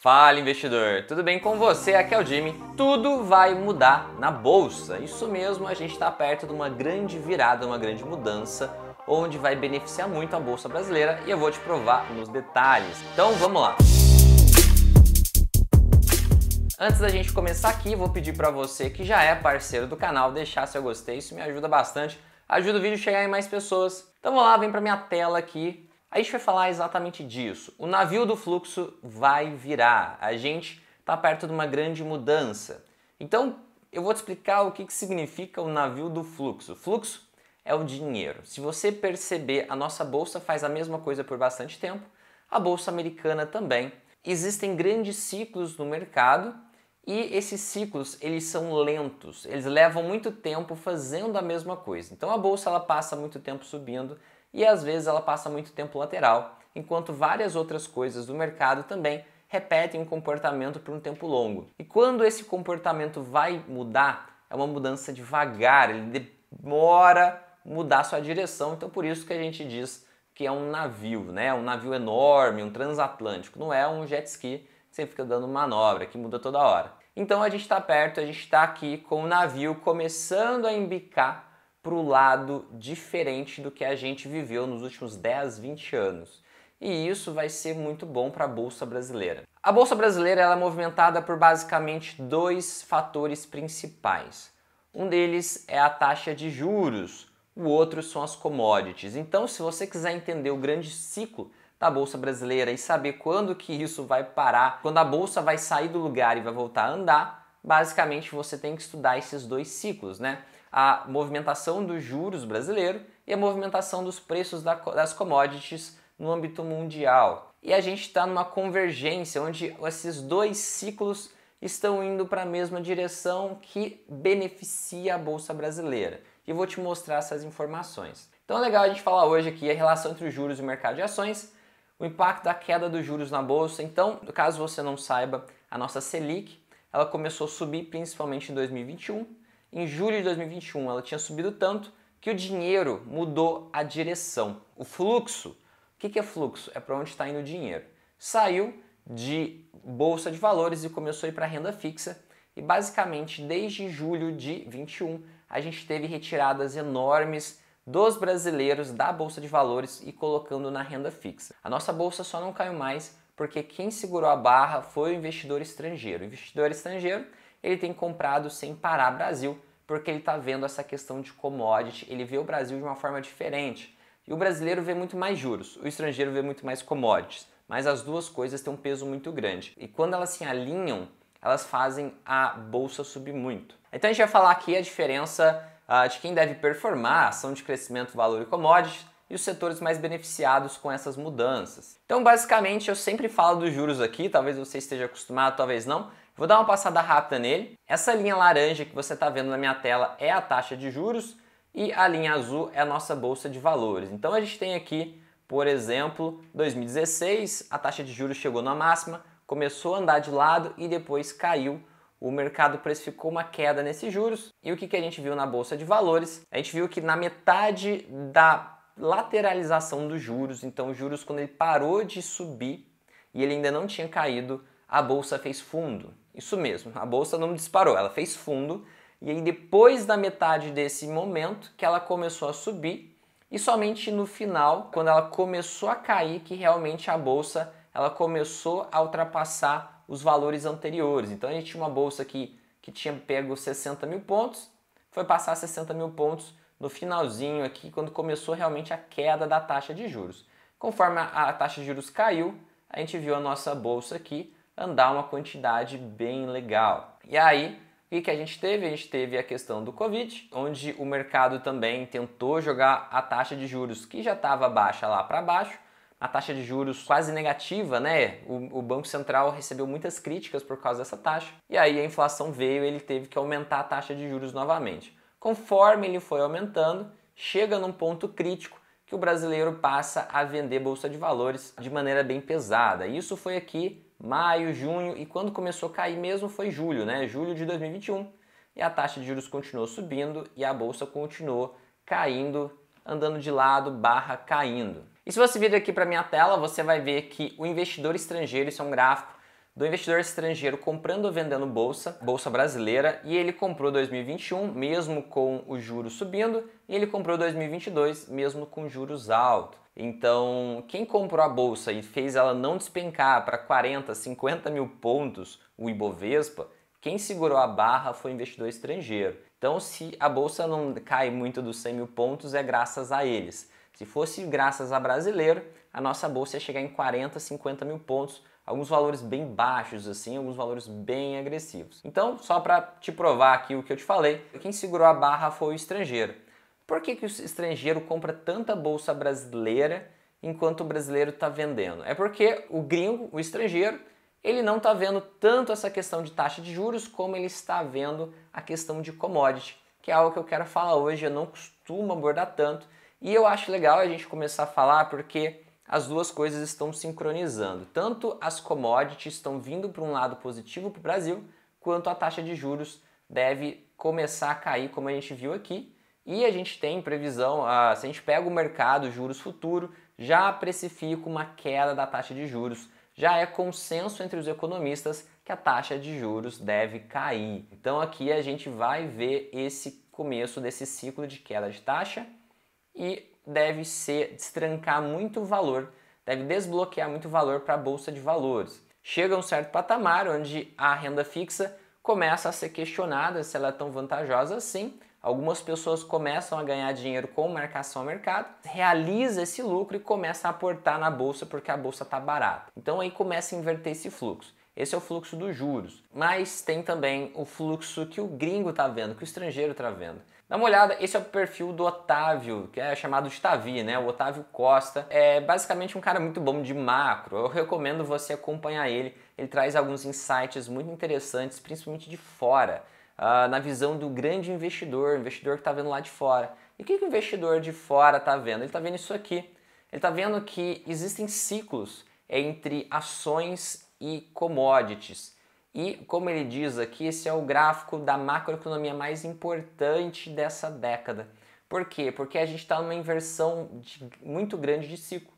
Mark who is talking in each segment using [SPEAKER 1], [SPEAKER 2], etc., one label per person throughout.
[SPEAKER 1] Fala investidor, tudo bem com você? Aqui é o Jimmy. Tudo vai mudar na bolsa. Isso mesmo, a gente está perto de uma grande virada, uma grande mudança, onde vai beneficiar muito a bolsa brasileira e eu vou te provar nos detalhes. Então vamos lá. Antes da gente começar aqui, vou pedir para você que já é parceiro do canal deixar seu gostei, isso me ajuda bastante, ajuda o vídeo a chegar em mais pessoas. Então vamos lá, vem para minha tela aqui, a gente vai falar exatamente disso. O navio do fluxo vai virar. A gente está perto de uma grande mudança. Então, eu vou te explicar o que, que significa o navio do fluxo. O fluxo é o dinheiro. Se você perceber, a nossa bolsa faz a mesma coisa por bastante tempo, a bolsa americana também. Existem grandes ciclos no mercado e esses ciclos, eles são lentos. Eles levam muito tempo fazendo a mesma coisa. Então a bolsa ela passa muito tempo subindo, e às vezes ela passa muito tempo lateral, enquanto várias outras coisas do mercado também repetem um comportamento por um tempo longo. E quando esse comportamento vai mudar, é uma mudança devagar, ele demora mudar sua direção, então por isso que a gente diz que é um navio, né? Um navio enorme, um transatlântico, não é um jet ski que você fica dando manobra, que muda toda hora. Então a gente está perto, a gente está aqui com o navio começando a embicar para o lado diferente do que a gente viveu nos últimos 10, 20 anos. E isso vai ser muito bom para a bolsa brasileira. A bolsa brasileira é movimentada por basicamente dois fatores principais. Um deles é a taxa de juros, o outro são as commodities. Então, se você quiser entender o grande ciclo da bolsa brasileira e saber quando que isso vai parar, quando a bolsa vai sair do lugar e vai voltar a andar, basicamente você tem que estudar esses dois ciclos, né? a movimentação dos juros brasileiro e a movimentação dos preços das commodities no âmbito mundial. E a gente está numa convergência onde esses dois ciclos estão indo para a mesma direção que beneficia a bolsa brasileira. E vou te mostrar essas informações. Então é legal a gente falar hoje aqui a relação entre os juros e o mercado de ações, o impacto da queda dos juros na bolsa. Então, caso você não saiba, a nossa Selic, ela começou a subir principalmente em 2021 em julho de 2021, ela tinha subido tanto que o dinheiro mudou a direção. O fluxo, o que é fluxo? É para onde está indo o dinheiro. Saiu de bolsa de valores e começou a ir para renda fixa. E basicamente, desde julho de 21, a gente teve retiradas enormes dos brasileiros da bolsa de valores e colocando na renda fixa. A nossa bolsa só não caiu mais porque quem segurou a barra foi o investidor estrangeiro. O investidor estrangeiro ele tem comprado sem parar Brasil, porque ele está vendo essa questão de commodity, ele vê o Brasil de uma forma diferente. E o brasileiro vê muito mais juros, o estrangeiro vê muito mais commodities, mas as duas coisas têm um peso muito grande. E quando elas se alinham, elas fazem a bolsa subir muito. Então a gente vai falar aqui a diferença uh, de quem deve performar, ação de crescimento, valor e commodities, e os setores mais beneficiados com essas mudanças. Então, basicamente, eu sempre falo dos juros aqui, talvez você esteja acostumado, talvez não, Vou dar uma passada rápida nele. Essa linha laranja que você está vendo na minha tela é a taxa de juros e a linha azul é a nossa bolsa de valores. Então a gente tem aqui, por exemplo, 2016, a taxa de juros chegou na máxima, começou a andar de lado e depois caiu o mercado precificou uma queda nesses juros. E o que, que a gente viu na bolsa de valores? A gente viu que na metade da lateralização dos juros, então os juros quando ele parou de subir e ele ainda não tinha caído, a bolsa fez fundo. Isso mesmo, a bolsa não disparou, ela fez fundo e aí depois da metade desse momento que ela começou a subir e somente no final, quando ela começou a cair, que realmente a bolsa ela começou a ultrapassar os valores anteriores. Então a gente tinha uma bolsa que, que tinha pego 60 mil pontos, foi passar 60 mil pontos no finalzinho aqui, quando começou realmente a queda da taxa de juros. Conforme a, a taxa de juros caiu, a gente viu a nossa bolsa aqui andar uma quantidade bem legal. E aí, o que, que a gente teve? A gente teve a questão do Covid, onde o mercado também tentou jogar a taxa de juros que já estava baixa lá para baixo, a taxa de juros quase negativa, né? O, o, Banco Central recebeu muitas críticas por causa dessa taxa, e aí a inflação veio ele teve que aumentar a taxa de juros novamente. Conforme ele foi aumentando, chega num ponto crítico que o brasileiro passa a vender bolsa de valores de maneira bem pesada. Isso foi aqui maio, junho e quando começou a cair mesmo foi julho, né? Julho de 2021. E a taxa de juros continuou subindo e a bolsa continuou caindo, andando de lado, barra caindo. E se você vir aqui para minha tela, você vai ver que o investidor estrangeiro, isso é um gráfico do investidor estrangeiro comprando ou vendendo bolsa, bolsa brasileira, e ele comprou 2021 mesmo com os juros subindo, e ele comprou 2022 mesmo com juros altos. Então, quem comprou a bolsa e fez ela não despencar para 40, 50 mil pontos, o Ibovespa, quem segurou a barra foi o investidor estrangeiro. Então, se a bolsa não cai muito dos 100 mil pontos, é graças a eles. Se fosse graças a brasileiro, a nossa bolsa ia chegar em 40, 50 mil pontos, alguns valores bem baixos assim, alguns valores bem agressivos. Então, só para te provar aqui o que eu te falei, quem segurou a barra foi o estrangeiro. Por que, que o estrangeiro compra tanta bolsa brasileira enquanto o brasileiro está vendendo? É porque o gringo, o estrangeiro, ele não está vendo tanto essa questão de taxa de juros como ele está vendo a questão de commodity, que é algo que eu quero falar hoje, eu não costumo abordar tanto, e eu acho legal a gente começar a falar porque as duas coisas estão sincronizando. Tanto as commodities estão vindo para um lado positivo para o Brasil, quanto a taxa de juros deve começar a cair, como a gente viu aqui, e a gente tem previsão, se a gente pega o mercado juros futuro, já precifica uma queda da taxa de juros. Já é consenso entre os economistas que a taxa de juros deve cair. Então aqui a gente vai ver esse começo desse ciclo de queda de taxa e deve ser destrancar muito valor, deve desbloquear muito valor para a bolsa de valores. Chega a um certo patamar onde a renda fixa começa a ser questionada se ela é tão vantajosa assim Algumas pessoas começam a ganhar dinheiro com marcação a mercado, realiza esse lucro e começa a aportar na bolsa porque a bolsa está barata. Então aí começa a inverter esse fluxo. Esse é o fluxo dos juros. Mas tem também o fluxo que o gringo está vendo, que o estrangeiro está vendo. Dá uma olhada, esse é o perfil do Otávio, que é chamado de Tavi, né? O Otávio Costa. É basicamente um cara muito bom de macro. Eu recomendo você acompanhar ele. Ele traz alguns insights muito interessantes, principalmente de fora uh, na visão do grande investidor, investidor que está vendo lá de fora. E o que, que o investidor de fora está vendo? Ele está vendo isso aqui. Ele está vendo que existem ciclos entre ações e commodities. E, como ele diz aqui, esse é o gráfico da macroeconomia mais importante dessa década. Por quê? Porque a gente está numa inversão de, muito grande de ciclo.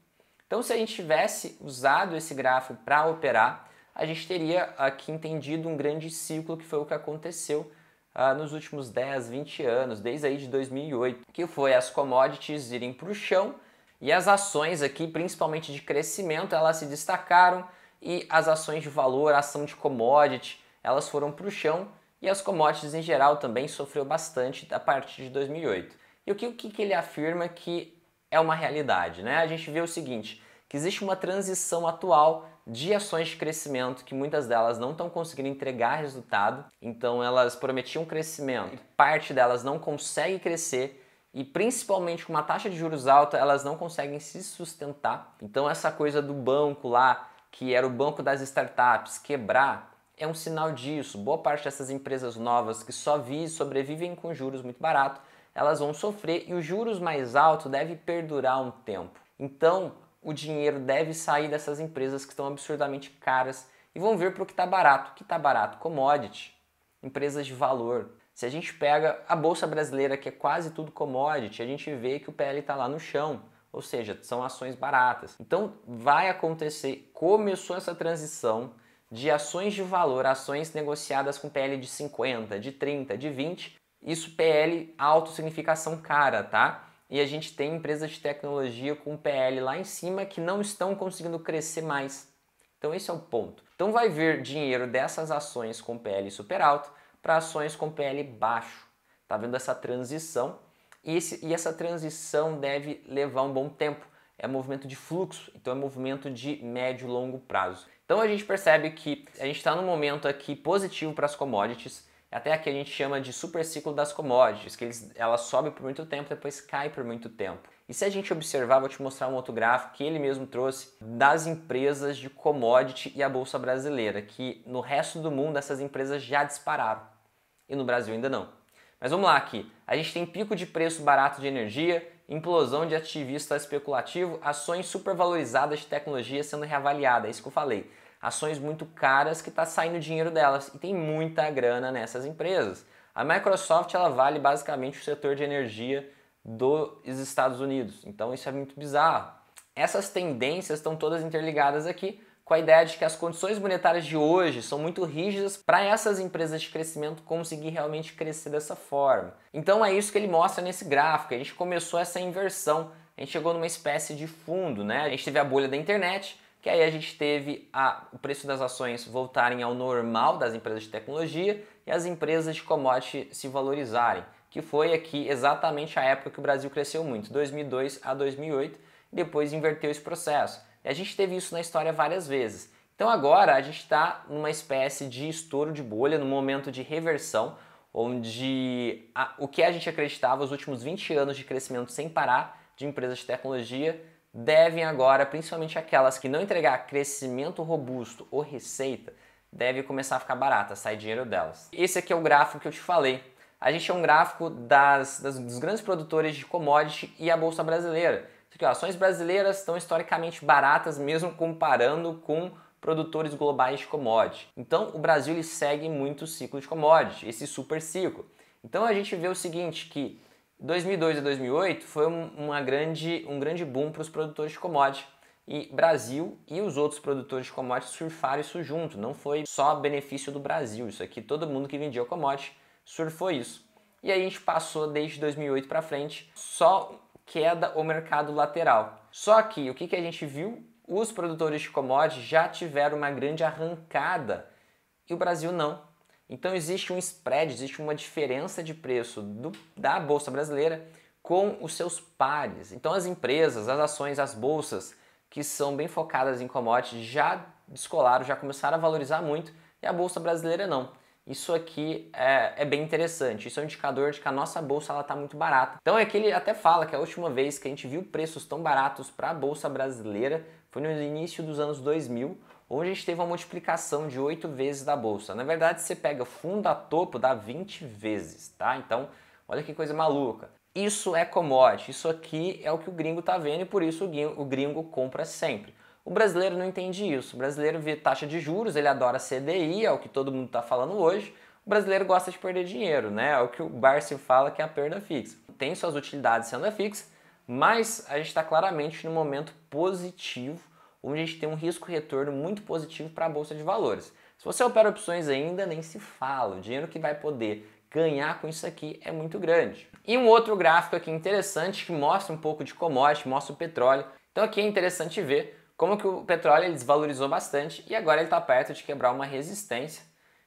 [SPEAKER 1] Então, se a gente tivesse usado esse gráfico para operar, a gente teria aqui entendido um grande ciclo que foi o que aconteceu ah, nos últimos 10, 20 anos, desde aí de 2008, que foi as commodities irem para o chão e as ações aqui, principalmente de crescimento, elas se destacaram e as ações de valor, ação de commodity, elas foram para o chão e as commodities em geral também sofreu bastante a partir de 2008. E o que, o que ele afirma que é uma realidade? Né? A gente vê o seguinte, que existe uma transição atual de ações de crescimento que muitas delas não estão conseguindo entregar resultado, então elas prometiam crescimento, parte delas não consegue crescer e principalmente com uma taxa de juros alta, elas não conseguem se sustentar. Então essa coisa do banco lá, que era o banco das startups, quebrar, é um sinal disso. Boa parte dessas empresas novas que só vivem sobrevivem com juros muito barato, elas vão sofrer e os juros mais altos deve perdurar um tempo. Então, o dinheiro deve sair dessas empresas que estão absurdamente caras e vão ver para o que está barato. O que está barato? Commodity, empresas de valor. Se a gente pega a Bolsa Brasileira, que é quase tudo commodity, a gente vê que o PL está lá no chão. Ou seja, são ações baratas. Então vai acontecer, começou essa transição de ações de valor, ações negociadas com PL de 50, de 30, de 20. Isso PL alto significação cara, tá? e a gente tem empresas de tecnologia com PL lá em cima que não estão conseguindo crescer mais. Então esse é o ponto. Então vai ver dinheiro dessas ações com PL super alto para ações com PL baixo. Tá vendo essa transição? E, esse, e essa transição deve levar um bom tempo. É movimento de fluxo, então é movimento de médio e longo prazo. Então a gente percebe que a gente está num momento aqui positivo para as commodities é até aqui a gente chama de super ciclo das commodities, que eles, ela sobe por muito tempo, depois cai por muito tempo. E se a gente observar, vou te mostrar um outro gráfico que ele mesmo trouxe das empresas de commodity e a bolsa brasileira, que no resto do mundo essas empresas já dispararam e no Brasil ainda não. Mas vamos lá aqui. A gente tem pico de preço barato de energia, implosão de ativista especulativo, ações supervalorizadas de tecnologia sendo reavaliada, é isso que eu falei ações muito caras que está saindo dinheiro delas e tem muita grana nessas empresas. A Microsoft ela vale basicamente o setor de energia dos Estados Unidos, então isso é muito bizarro. Essas tendências estão todas interligadas aqui com a ideia de que as condições monetárias de hoje são muito rígidas para essas empresas de crescimento conseguir realmente crescer dessa forma. Então é isso que ele mostra nesse gráfico. A gente começou essa inversão, a gente chegou numa espécie de fundo, né? A gente teve a bolha da internet, que aí a gente teve a, o preço das ações voltarem ao normal das empresas de tecnologia e as empresas de commodity se valorizarem, que foi aqui exatamente a época que o Brasil cresceu muito, 2002 a 2008, e depois inverteu esse processo. E a gente teve isso na história várias vezes. Então agora a gente está numa espécie de estouro de bolha, num momento de reversão, onde a, o que a gente acreditava os últimos 20 anos de crescimento sem parar de empresas de tecnologia devem agora, principalmente aquelas que não entregar crescimento robusto ou receita, deve começar a ficar barata, sair dinheiro delas. Esse aqui é o gráfico que eu te falei. A gente é um gráfico das, das dos grandes produtores de commodity e a bolsa brasileira. Aqui, ó, ações brasileiras estão historicamente baratas, mesmo comparando com produtores globais de commodity. Então, o Brasil ele segue muito o ciclo de commodity, esse super ciclo. Então, a gente vê o seguinte que 2002 a 2008 foi uma grande, um grande boom para os produtores de commodities E Brasil e os outros produtores de commodities surfaram isso junto. Não foi só benefício do Brasil. Isso aqui, todo mundo que vendia commodities surfou isso. E aí a gente passou desde 2008 para frente só queda o mercado lateral. Só que o que, que a gente viu? Os produtores de commodities já tiveram uma grande arrancada e o Brasil não. Então existe um spread, existe uma diferença de preço do, da bolsa brasileira com os seus pares. Então as empresas, as ações, as bolsas que são bem focadas em commodities já descolaram, já começaram a valorizar muito e a bolsa brasileira não. Isso aqui é, é, bem interessante. Isso é um indicador de que a nossa bolsa está muito barata. Então é que ele até fala que a última vez que a gente viu preços tão baratos para a bolsa brasileira foi no início dos anos 2000, onde a gente teve uma multiplicação de 8 vezes da bolsa. Na verdade, você pega fundo a topo, dá 20 vezes, tá? Então, olha que coisa maluca. Isso é commodity, isso aqui é o que o gringo tá vendo e por isso o gringo, compra sempre. O brasileiro não entende isso. O brasileiro vê taxa de juros, ele adora CDI, é o que todo mundo está falando hoje. O brasileiro gosta de perder dinheiro, né? É o que o Barcy fala que é a perda fixa. Tem suas utilidades sendo fixa, mas a gente está claramente no momento positivo onde a gente tem um risco-retorno muito positivo para a bolsa de valores. Se você opera opções ainda, nem se fala, o dinheiro que vai poder ganhar com isso aqui é muito grande. E um outro gráfico aqui interessante que mostra um pouco de commodity, mostra o petróleo. Então aqui é interessante ver como que o petróleo ele desvalorizou bastante e agora ele está perto de quebrar uma resistência.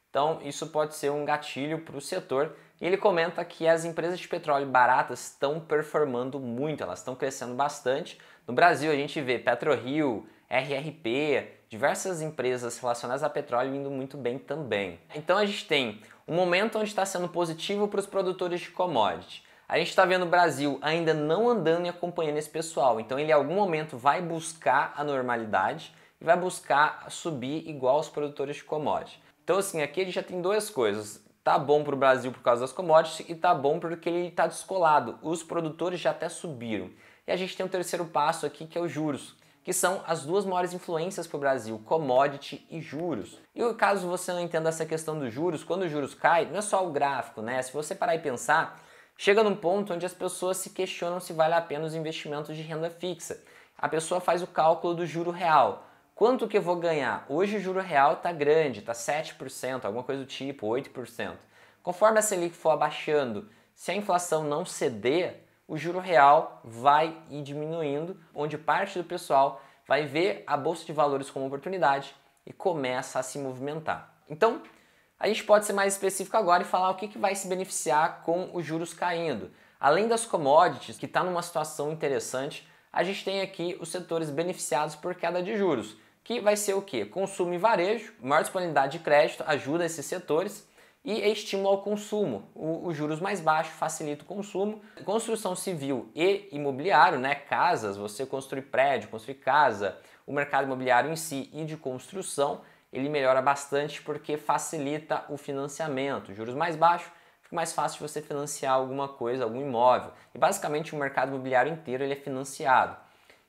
[SPEAKER 1] Então isso pode ser um gatilho para o setor. E ele comenta que as empresas de petróleo baratas estão performando muito, elas estão crescendo bastante. No Brasil a gente vê PetroRio, RRP, diversas empresas relacionadas a petróleo indo muito bem também. Então a gente tem um momento onde está sendo positivo para os produtores de commodity. A gente está vendo o Brasil ainda não andando e acompanhando esse pessoal, então ele em algum momento vai buscar a normalidade e vai buscar subir igual os produtores de commodity. Então assim, aqui ele já tem duas coisas, tá bom para o Brasil por causa das commodities e tá bom porque ele está descolado, os produtores já até subiram. E a gente tem um terceiro passo aqui que é os juros que são as duas maiores influências para o Brasil, commodity e juros. E caso você não entenda essa questão dos juros, quando os juros caem, não é só o gráfico, né? Se você parar e pensar, chega num ponto onde as pessoas se questionam se vale a pena os investimentos de renda fixa. A pessoa faz o cálculo do juro real. Quanto que eu vou ganhar? Hoje o juro real está grande, está 7%, alguma coisa do tipo, 8%. Conforme a Selic for abaixando, se a inflação não ceder, o juro real vai ir diminuindo, onde parte do pessoal vai ver a bolsa de valores como oportunidade e começa a se movimentar. Então, a gente pode ser mais específico agora e falar o que, que vai se beneficiar com os juros caindo. Além das commodities, que está numa situação interessante, a gente tem aqui os setores beneficiados por queda de juros, que vai ser o que? Consumo e varejo, maior disponibilidade de crédito ajuda esses setores e estimula ao consumo. O, os juros mais baixos facilitam o consumo. Construção civil e imobiliário, né? Casas, você construir prédio, construir casa, o mercado imobiliário em si e de construção, ele melhora bastante porque facilita o financiamento. Juros mais baixos, fica mais fácil de você financiar alguma coisa, algum imóvel. E basicamente o mercado imobiliário inteiro ele é financiado.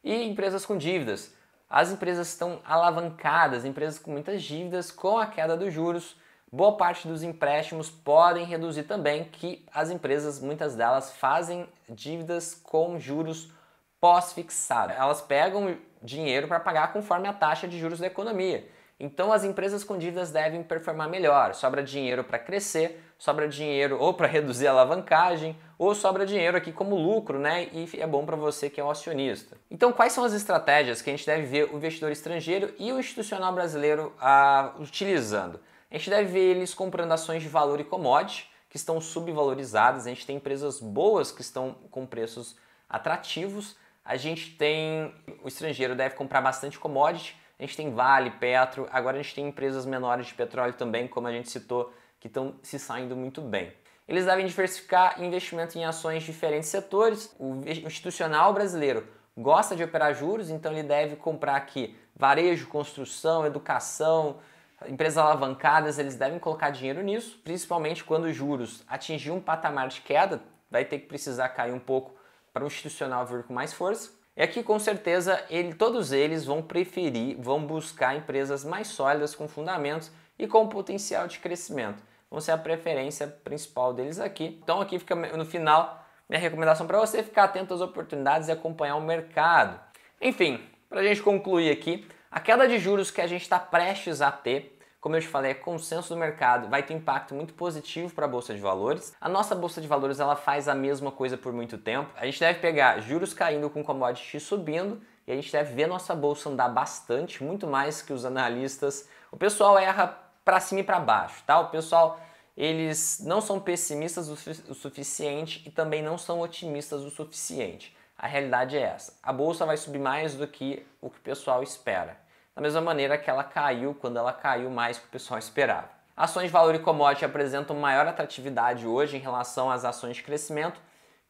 [SPEAKER 1] E empresas com dívidas. As empresas estão alavancadas, empresas com muitas dívidas, com a queda dos juros, boa parte dos empréstimos podem reduzir também, que as empresas, muitas delas, fazem dívidas com juros pós-fixado. Elas pegam dinheiro para pagar conforme a taxa de juros da economia. Então as empresas com dívidas devem performar melhor. Sobra dinheiro para crescer, sobra dinheiro ou para reduzir a alavancagem, ou sobra dinheiro aqui como lucro, né? E é bom para você que é um acionista. Então, quais são as estratégias que a gente deve ver o investidor estrangeiro e o institucional brasileiro ah, utilizando? A gente deve ver eles comprando ações de valor e commodity, que estão subvalorizadas, a gente tem empresas boas que estão com preços atrativos, a gente tem. O estrangeiro deve comprar bastante commodity, a gente tem Vale, Petro, agora a gente tem empresas menores de petróleo também, como a gente citou, que estão se saindo muito bem. Eles devem diversificar investimento em ações de diferentes setores. O institucional brasileiro gosta de operar juros, então ele deve comprar aqui varejo, construção, educação, Empresas alavancadas, eles devem colocar dinheiro nisso, principalmente quando os juros atingir um patamar de queda, vai ter que precisar cair um pouco para o institucional vir com mais força. É que com certeza ele, todos eles vão preferir, vão buscar empresas mais sólidas, com fundamentos e com potencial de crescimento. Vão ser a preferência principal deles aqui. Então aqui fica no final minha recomendação para você ficar atento às oportunidades e acompanhar o mercado. Enfim, para a gente concluir aqui, a queda de juros que a gente está prestes a ter como eu te falei, é consenso do mercado, vai ter impacto muito positivo para a bolsa de valores. A nossa bolsa de valores ela faz a mesma coisa por muito tempo. A gente deve pegar juros caindo com commodity subindo e a gente deve ver nossa bolsa andar bastante, muito mais que os analistas. O pessoal erra para cima e para baixo, tá? O pessoal eles não são pessimistas o suficiente e também não são otimistas o suficiente. A realidade é essa. A bolsa vai subir mais do que o que o pessoal espera da mesma maneira que ela caiu quando ela caiu mais que o pessoal esperava. Ações de valor e commodity apresentam maior atratividade hoje em relação às ações de crescimento,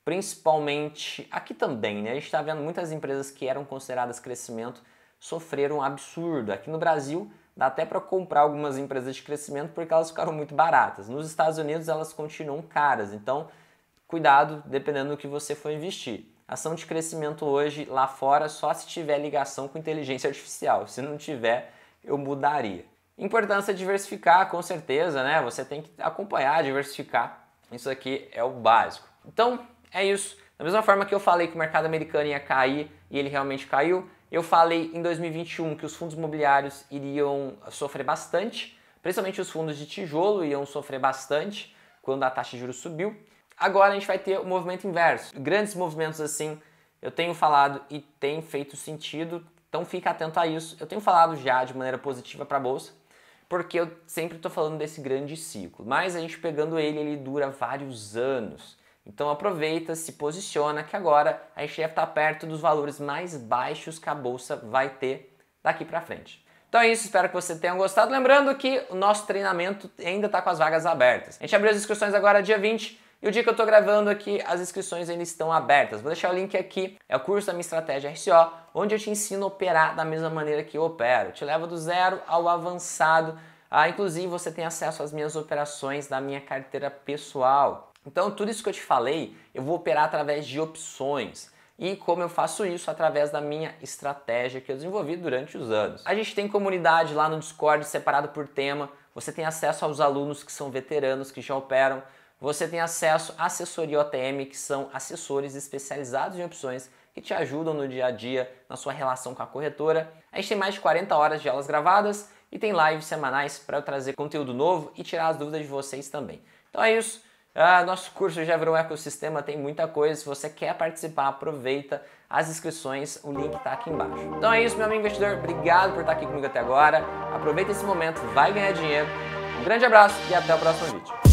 [SPEAKER 1] principalmente aqui também, né? A gente está vendo muitas empresas que eram consideradas crescimento sofreram um absurdo. Aqui no Brasil dá até para comprar algumas empresas de crescimento porque elas ficaram muito baratas. Nos Estados Unidos elas continuam caras, então cuidado dependendo do que você for investir. Ação de crescimento hoje lá fora só se tiver ligação com inteligência artificial. Se não tiver, eu mudaria. Importância diversificar, com certeza, né? Você tem que acompanhar, diversificar. Isso aqui é o básico. Então, é isso. Da mesma forma que eu falei que o mercado americano ia cair e ele realmente caiu, eu falei em 2021 que os fundos imobiliários iriam sofrer bastante, principalmente os fundos de tijolo iriam sofrer bastante quando a taxa de juros subiu. Agora a gente vai ter o movimento inverso. Grandes movimentos assim, eu tenho falado e tem feito sentido, então fica atento a isso. Eu tenho falado já de maneira positiva para a bolsa, porque eu sempre estou falando desse grande ciclo. Mas a gente pegando ele, ele dura vários anos. Então aproveita, se posiciona, que agora a gente deve estar tá perto dos valores mais baixos que a bolsa vai ter daqui para frente. Então é isso, espero que você tenha gostado. Lembrando que o nosso treinamento ainda está com as vagas abertas. A gente abriu as inscrições agora dia 20. E o dia que eu estou gravando aqui, as inscrições ainda estão abertas. Vou deixar o link aqui, é o curso da minha estratégia RCO, onde eu te ensino a operar da mesma maneira que eu opero. Te leva do zero ao avançado. Ah, inclusive, você tem acesso às minhas operações da minha carteira pessoal. Então, tudo isso que eu te falei, eu vou operar através de opções. E como eu faço isso? Através da minha estratégia que eu desenvolvi durante os anos. A gente tem comunidade lá no Discord separado por tema. Você tem acesso aos alunos que são veteranos, que já operam você tem acesso à assessoria OTM, que são assessores especializados em opções que te ajudam no dia a dia, na sua relação com a corretora. A gente tem mais de 40 horas de aulas gravadas e tem lives semanais para eu trazer conteúdo novo e tirar as dúvidas de vocês também. Então é isso. Ah, nosso curso já virou um ecossistema, tem muita coisa. Se você quer participar, aproveita as inscrições, o link está aqui embaixo. Então é isso, meu amigo investidor. Obrigado por estar aqui comigo até agora. Aproveita esse momento, vai ganhar dinheiro. Um grande abraço e até o próximo vídeo.